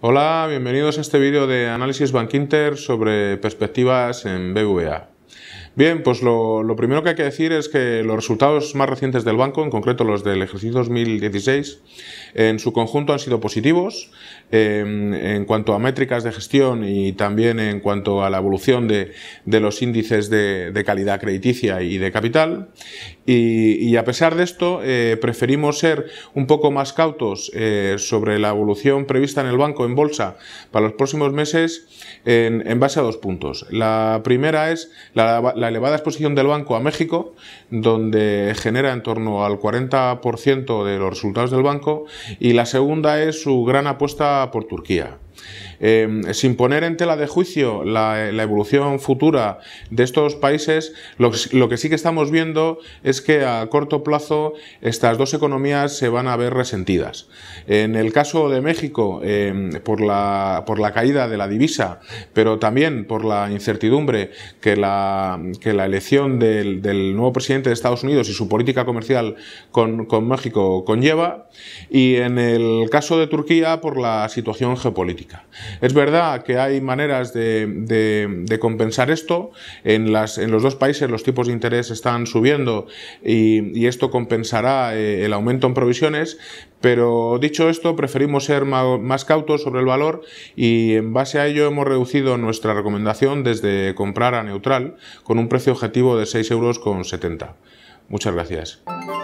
Hola, bienvenidos a este vídeo de análisis Bankinter sobre perspectivas en BVA. Bien, pues lo, primero que hay que decir es que los resultados más recientes del banco, en concreto los del ejercicio 2016, en su conjunto han sido positivos em, en cuanto a métricas de gestión y también en cuanto a la evolución de, los índices de, calidad crediticia y de capital. Y, a pesar de esto, eh, preferimos ser un poco más cautos eh, sobre la evolución prevista en el banco en bolsa para los próximos meses en, base a dos puntos. La primera es la elevada exposición del banco a México, donde genera en torno al 40% de los resultados del banco, y la segunda es su gran apuesta por Turquía. Em, sin poner en tela de juicio la, evolución futura de estos países, lo, que sí que estamos viendo es que a corto plazo estas dos economías se van a ver resentidas. En el caso de México, em, por, la, caída de la divisa, pero también por la incertidumbre que la, elección del, nuevo presidente de Estados Unidos y su política comercial con México conlleva, y en el caso de Turquía, por la situación geopolítica. Es verdad que hay maneras de, compensar esto. En, los dos países los tipos de interés están subiendo y, y esto compensará eh, el aumento en provisiones, pero dicho esto, preferimos ser más cautos sobre el valor y en base a ello hemos reducido nuestra recomendación desde comprar a neutral con un precio objetivo de 6,70 euros. Muchas gracias.